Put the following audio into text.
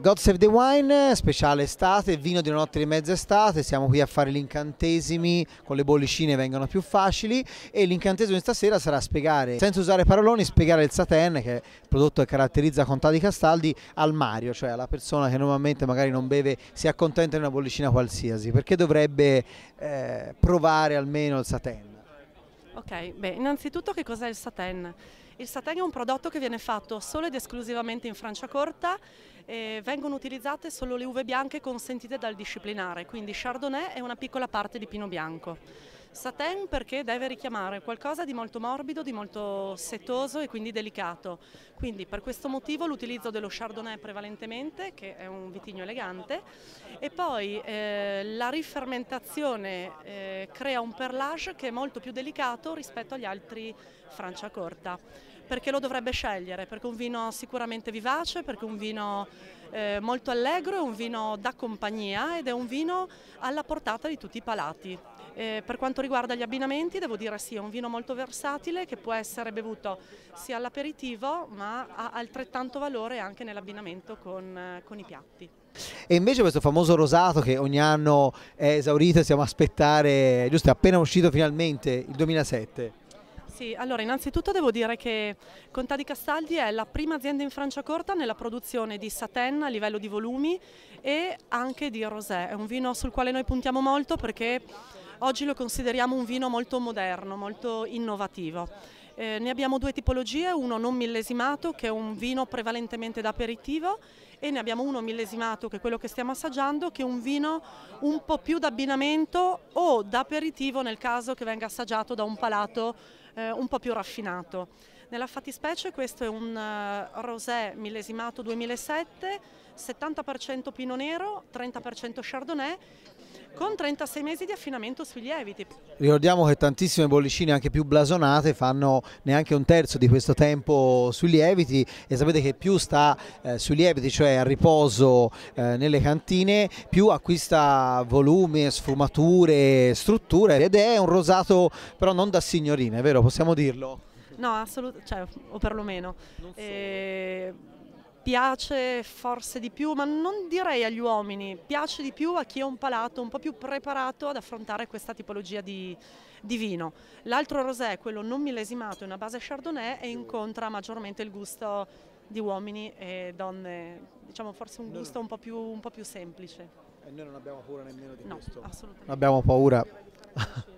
God Save the Wine, speciale estate, vino di una notte di mezza estate, siamo qui a fare gli incantesimi, con le bollicine vengono più facili e l'incantesimo di stasera sarà spiegare, senza usare paroloni, spiegare il satin, che è il prodotto che caratterizza Contadi Castaldi, al Mario, cioè alla persona che normalmente magari non beve, si accontenta di una bollicina qualsiasi, perché dovrebbe eh, provare almeno il satin. Ok, beh, innanzitutto che cos'è il satin? Il sateng è un prodotto che viene fatto solo ed esclusivamente in Francia Corta e vengono utilizzate solo le uve bianche consentite dal disciplinare, quindi Chardonnay e una piccola parte di Pino Bianco. Satin perché deve richiamare qualcosa di molto morbido, di molto setoso e quindi delicato. Quindi per questo motivo l'utilizzo dello Chardonnay prevalentemente, che è un vitigno elegante, e poi eh, la rifermentazione eh, crea un perlage che è molto più delicato rispetto agli altri Francia corta. Perché lo dovrebbe scegliere? Perché un vino sicuramente vivace, perché un vino eh, molto allegro, è un vino da compagnia ed è un vino alla portata di tutti i palati. Eh, per quanto riguarda gli abbinamenti devo dire sì, è un vino molto versatile che può essere bevuto sia all'aperitivo ma ha altrettanto valore anche nell'abbinamento con, eh, con i piatti. E invece questo famoso rosato che ogni anno è esaurito e stiamo a aspettare, giusto, è appena uscito finalmente il 2007. Sì, allora innanzitutto devo dire che Contà di Castaldi è la prima azienda in Francia Corta nella produzione di satin a livello di volumi e anche di rosé, è un vino sul quale noi puntiamo molto perché oggi lo consideriamo un vino molto moderno, molto innovativo. Eh, ne abbiamo due tipologie, uno non millesimato che è un vino prevalentemente da aperitivo e ne abbiamo uno millesimato che è quello che stiamo assaggiando che è un vino un po' più d'abbinamento o da aperitivo nel caso che venga assaggiato da un palato eh, un po' più raffinato. Nella fattispecie questo è un uh, rosé millesimato 2007, 70% Pino Nero, 30% Chardonnay, con 36 mesi di affinamento sui lieviti. Ricordiamo che tantissime bollicine anche più blasonate fanno neanche un terzo di questo tempo sui lieviti e sapete che più sta eh, sui lieviti, cioè a riposo eh, nelle cantine, più acquista volume, sfumature, strutture ed è un rosato però non da signorina, è vero? possiamo dirlo? No, assolutamente, cioè, o perlomeno. So. Eh, piace forse di più, ma non direi agli uomini, piace di più a chi è un palato un po' più preparato ad affrontare questa tipologia di, di vino. L'altro rosé, quello non millesimato, è una base chardonnay e incontra maggiormente il gusto di uomini e donne, diciamo forse un gusto un po' più, un po più semplice. E noi non abbiamo paura nemmeno di no, questo. Assolutamente. Non abbiamo paura.